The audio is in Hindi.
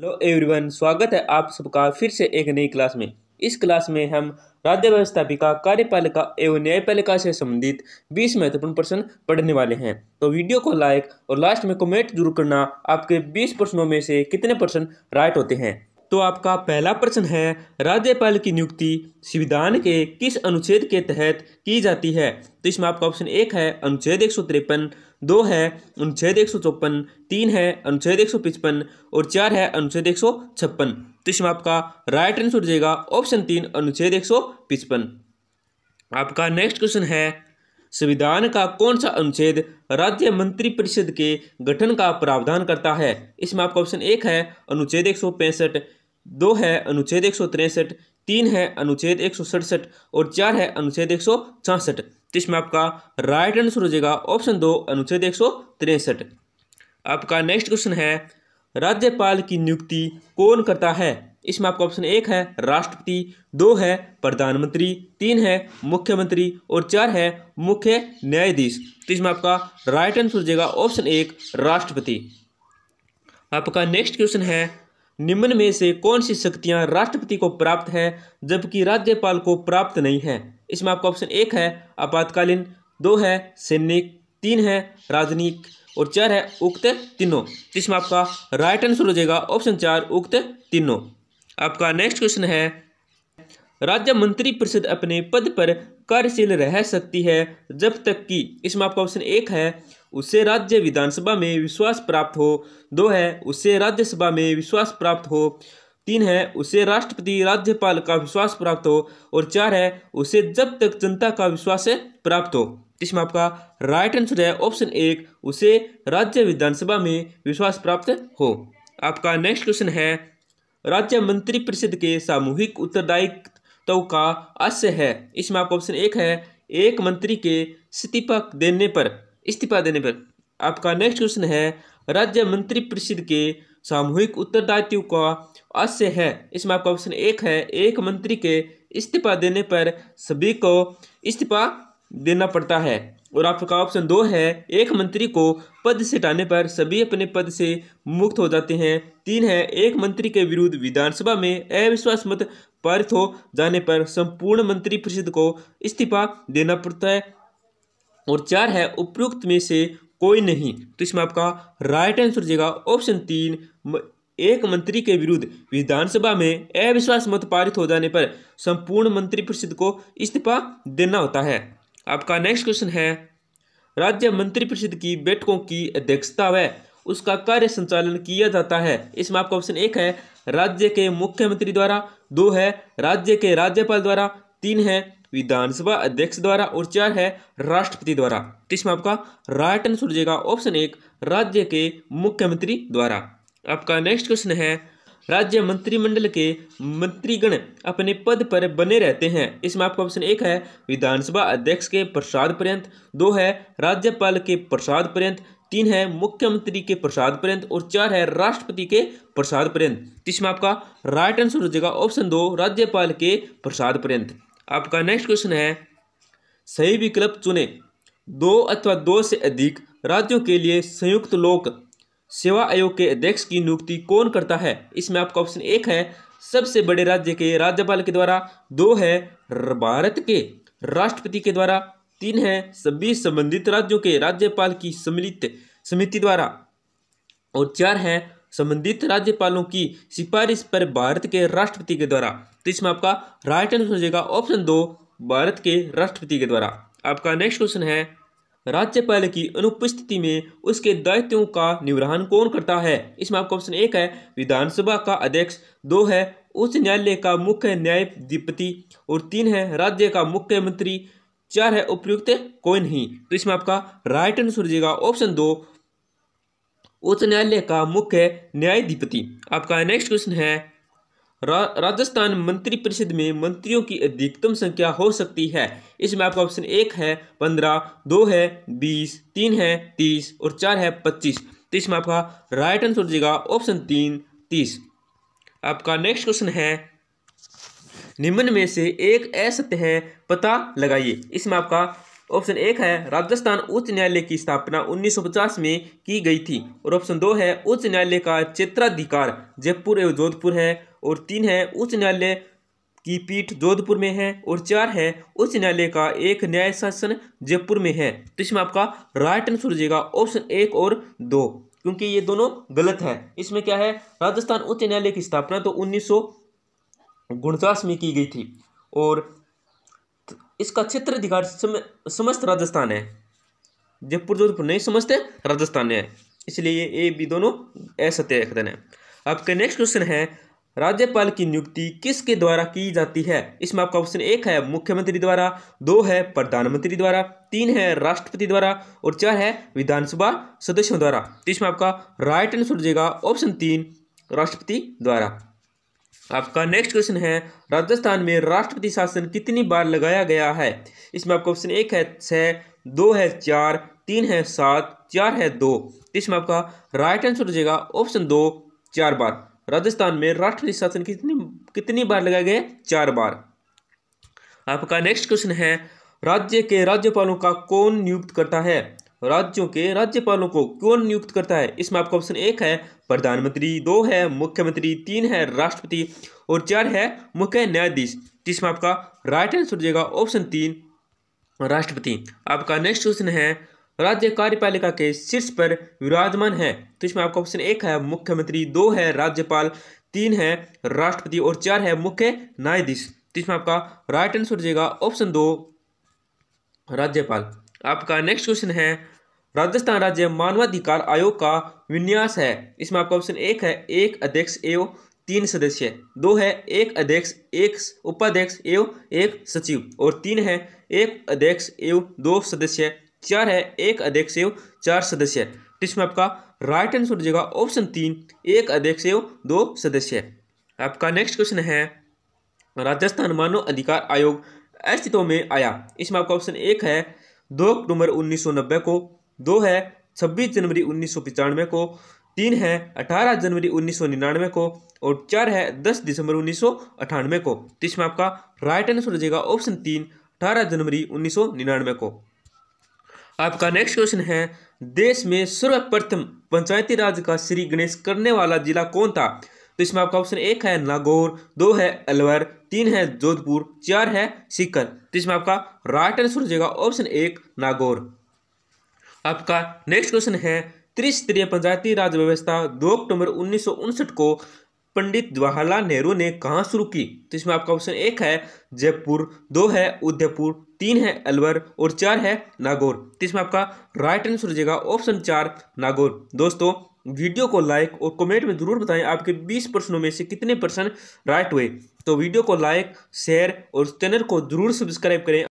हेलो एवरीवन स्वागत है आप सबका फिर से एक नई क्लास में इस क्लास में हम राज्य व्यवस्थापिका कार्यपालिका एवं न्यायपालिका से संबंधित 20 महत्वपूर्ण प्रश्न पढ़ने वाले हैं तो वीडियो को लाइक और लास्ट में कमेंट जरूर करना आपके 20 प्रश्नों में से कितने प्रश्न राइट होते हैं तो आपका पहला प्रश्न है राज्यपाल की नियुक्ति संविधान के किस अनुच्छेद के तहत की जाती है तो इसमें आपका ऑप्शन एक है अनुच्छेद एक दो है अनुच्छेद एक तीन है अनुच्छेद एक और चार है अनुच्छेद एक तो इसमें आपका राइट आंसर हो जाएगा ऑप्शन तीन अनुच्छेद एक आपका नेक्स्ट क्वेश्चन है संविधान का कौन सा अनुच्छेद राज्य मंत्री परिषद के गठन का प्रावधान करता है इसमें आपका ऑप्शन एक है अनुच्छेद एक दो है अनुच्छेद एक सौ तिरसठ तीन है अनुच्छेद एक सौ सड़सठ और चार है अनुच्छेद एक सौ तो इसमें आपका राइट आंसर हो जाएगा ऑप्शन दो अनुच्छेद एक सौ तिरसठ आपका नेक्स्ट क्वेश्चन है राज्यपाल की नियुक्ति कौन करता है इसमें आपका ऑप्शन एक है राष्ट्रपति दो है प्रधानमंत्री तीन है मुख्यमंत्री और चार है मुख्य न्यायाधीश तो इसमें आपका राइट आंसर हो जाएगा ऑप्शन एक राष्ट्रपति आपका नेक्स्ट क्वेश्चन है निम्न में से कौन सी शक्तियां राष्ट्रपति को प्राप्त है जबकि राज्यपाल को प्राप्त नहीं है इसमें आपका ऑप्शन एक है आपातकालीन दो है सैनिक तीन है राजनीतिक और चार है उक्त तीनों इसमें आपका राइट आंसर हो जाएगा ऑप्शन चार उक्त तीनों आपका नेक्स्ट क्वेश्चन है राज्य मंत्री परिषद अपने पद पर कार्यशील रह सकती है जब तक कि इसमें आपका ऑप्शन एक है उसे राज्य विधानसभा में विश्वास प्राप्त हो दो है उसे राज्यसभा में विश्वास प्राप्त हो तीन है उसे राष्ट्रपति राज्यपाल का विश्वास प्राप्त हो और चार है उसे जब तक जनता का विश्वास प्राप्त हो इसमें आपका राइट आंसर है ऑप्शन एक उसे राज्य विधानसभा में विश्वास प्राप्त हो आपका नेक्स्ट क्वेश्चन है राज्य मंत्रिपरिषद के सामूहिक उत्तरदायित्व तो का अस्य है इसमें आपका ऑप्शन एक है एक मंत्री के इस्तीफा देने पर इस्तीफा देने पर आपका नेक्स्ट क्वेश्चन है राज्य मंत्री परिषद के सामूहिक उत्तरदायित्व का अस्य है इसमें आपका ऑप्शन एक है एक मंत्री के इस्तीफा देने पर सभी को इस्तीफा देना पड़ता है और आपका ऑप्शन दो है एक मंत्री को पद से हटाने पर सभी अपने पद से मुक्त हो जाते हैं तीन है एक मंत्री के विरुद्ध विधानसभा में अविश्वास मत पारित हो जाने पर संपूर्ण मंत्री परिषद को इस्तीफा देना पड़ता है और चार है उपयुक्त में से कोई नहीं तो इसमें आपका राइट आंसर जाएगा ऑप्शन तीन एक मंत्री के विरुद्ध विधानसभा में अविश्वास मत पारित हो जाने पर संपूर्ण मंत्री परिषद को इस्तीफा देना होता है आपका नेक्स्ट क्वेश्चन है राज्य मंत्रिपरिषद की बैठकों की अध्यक्षता व उसका कार्य संचालन किया जाता है इसमें आपका ऑप्शन एक है राज्य के मुख्यमंत्री द्वारा दो है राज्य के राज्यपाल द्वारा तीन है विधानसभा अध्यक्ष द्वारा और चार है राष्ट्रपति द्वारा तो इसमें आपका राइट आंसर हो जाएगा ऑप्शन एक राज्य के मुख्यमंत्री द्वारा आपका नेक्स्ट क्वेश्चन है राज्य मंत्रिमंडल के मंत्रीगण अपने पद पर बने रहते हैं इसमें आपका ऑप्शन एक है विधानसभा अध्यक्ष के प्रसाद पर्यंत दो है राज्यपाल के प्रसाद पर्यंत तीन है मुख्यमंत्री के प्रसाद पर्यंत और चार है राष्ट्रपति के प्रसाद पर्यंत इसमें आपका राइट आंसर हो जाएगा ऑप्शन दो राज्यपाल के प्रसाद पर्यंत आपका नेक्स्ट क्वेश्चन है सही विकल्प चुने दो अथवा दो से अधिक राज्यों के लिए संयुक्त लोक सेवा आयोग के अध्यक्ष की नियुक्ति कौन करता है इसमें आपका ऑप्शन एक है सबसे बड़े राज्य के राज्यपाल के द्वारा दो है भारत के राष्ट्रपति के द्वारा तीन है सभी संबंधित राज्यों के राज्यपाल की सम्मिलित समिति द्वारा और चार है संबंधित राज्यपालों की सिफारिश पर भारत के राष्ट्रपति के द्वारा तो इसमें आपका राइट आंसर हो जाएगा ऑप्शन दो भारत के राष्ट्रपति के द्वारा आपका नेक्स्ट क्वेश्चन है राज्यपाल की अनुपस्थिति में उसके दायित्वों का निवारण कौन करता है इसमें आपका ऑप्शन एक है विधानसभा का अध्यक्ष दो है उच्च न्यायालय का मुख्य न्यायाधिपति और तीन है राज्य का मुख्यमंत्री चार है उपयुक्त कोई नहीं तो इसमें आपका राइट आंसर जाएगा ऑप्शन दो उच्च न्यायालय का मुख्य न्यायाधिपति आपका नेक्स्ट क्वेश्चन है रा, राजस्थान मंत्री परिषद में मंत्रियों की अधिकतम संख्या हो सकती है इसमें आपका ऑप्शन एक है पंद्रह दो है बीस तीन है तीस और चार है पच्चीस तो इसमें आपका राइट आंसर जाएगा ऑप्शन तीन तीस आपका नेक्स्ट क्वेश्चन है निम्न में से एक असत्य है पता लगाइए इसमें आपका ऑप्शन एक है राजस्थान उच्च न्यायालय की स्थापना 1950 में की गई थी और ऑप्शन दो है उच्च न्यायालय का क्षेत्राधिकार जयपुर एवं जोधपुर है और तीन है उच्च न्यायालय की पीठ जोधपुर में है और चार है उच्च न्यायालय का एक न्याय शासन जयपुर में है तो इसमें आपका राइट आंसर हो जाएगा ऑप्शन एक और दो क्योंकि ये दोनों गलत है इसमें क्या है राजस्थान उच्च न्यायालय की स्थापना तो उन्नीस में की गई थी और इसका क्षेत्र अधिकार समस्त राजस्थान है जयपुर जोधपुर नहीं समझते राजस्थान है इसलिए ये बी दोनों असत्य कथन है आपका नेक्स्ट क्वेश्चन है राज्यपाल की नियुक्ति किसके द्वारा की जाती है इसमें आपका ऑप्शन एक है मुख्यमंत्री द्वारा दो है प्रधानमंत्री द्वारा तीन है राष्ट्रपति द्वारा और चार है विधानसभा सदस्यों द्वारा तो इसमें आपका राइट आंसर जाएगा ऑप्शन तीन राष्ट्रपति द्वारा आपका नेक्स्ट क्वेश्चन है राजस्थान में राष्ट्रपति शासन कितनी बार लगाया गया है इसमें आपका ऑप्शन एक है छः दो है चार तीन है सात चार है दो इसमें आपका राइट आंसर हो जाएगा ऑप्शन दो चार बार राजस्थान में राष्ट्रपति शासन कितनी कितनी बार लगाया गया चार बार आपका नेक्स्ट क्वेश्चन है राज्य के राज्यपालों का कौन नियुक्त करता है राज्यों के राज्यपालों को कौन नियुक्त करता है इसमें आपका ऑप्शन एक है प्रधानमंत्री दो है मुख्यमंत्री तीन है राष्ट्रपति और चार है मुख्य न्यायाधीश जिसमें आपका राइट आंसर जाएगा ऑप्शन तीन राष्ट्रपति आपका नेक्स्ट क्वेश्चन है राज्य कार्यपालिका के शीर्ष पर विराजमान है तो इसमें आपका ऑप्शन एक है मुख्यमंत्री दो है राज्यपाल तीन है राष्ट्रपति और चार है मुख्य न्यायाधीश तो इसमें आपका राइट आंसर जाएगा ऑप्शन दो राज्यपाल आपका नेक्स्ट क्वेश्चन है राजस्थान राज्य मानवाधिकार आयोग का विन्यास है इसमें आपका ऑप्शन एक है एक अध्यक्ष एवं तीन सदस्य दो है एक अध्यक्ष एक उपाध्यक्ष एवं एक सचिव और तीन है एक अध्यक्ष एवं दो सदस्य चार है एक अध्यक्ष एवं चार सदस्य इसमें आपका राइट आंसर हो जाएगा ऑप्शन तीन एक अध्यक्ष एवं दो सदस्य आपका नेक्स्ट क्वेश्चन है राजस्थान मानव अधिकार आयोग अस्तित्व में आया इसमें आपका ऑप्शन एक है दो अक्टूबर 1990 को दो है 26 जनवरी उन्नीस को तीन है 18 जनवरी 1999 को और चार है 10 दिसंबर उन्नीस को तो इसमें आपका राइट आंसर हो जाएगा ऑप्शन तीन 18 जनवरी उन्नीस को आपका नेक्स्ट क्वेश्चन है देश में सर्वप्रथम पंचायती राज का श्री गणेश करने वाला जिला कौन था तो इसमें आपका ऑप्शन एक है नागौर दो है अलवर तीन है जोधपुर चार है सीकर तो इसमें आपका राइट आंसर हो जाएगा ऑप्शन एक नागौर आपका नेक्स्ट क्वेश्चन है त्रिस्तरीय पंचायती राज व्यवस्था दो अक्टूबर उन्नीस को पंडित जवाहरलाल नेहरू ने कहाँ शुरू की तो इसमें आपका ऑप्शन एक है जयपुर दो है उदयपुर तीन है अलवर और चार है नागौर तो इसमें आपका राइट आंसर हो जाएगा ऑप्शन चार नागौर दोस्तों वीडियो को लाइक और कमेंट में ज़रूर बताएं आपके 20 प्रश्नों में से कितने प्रश्न राइट हुए तो वीडियो को लाइक शेयर और चैनल को ज़रूर सब्सक्राइब करें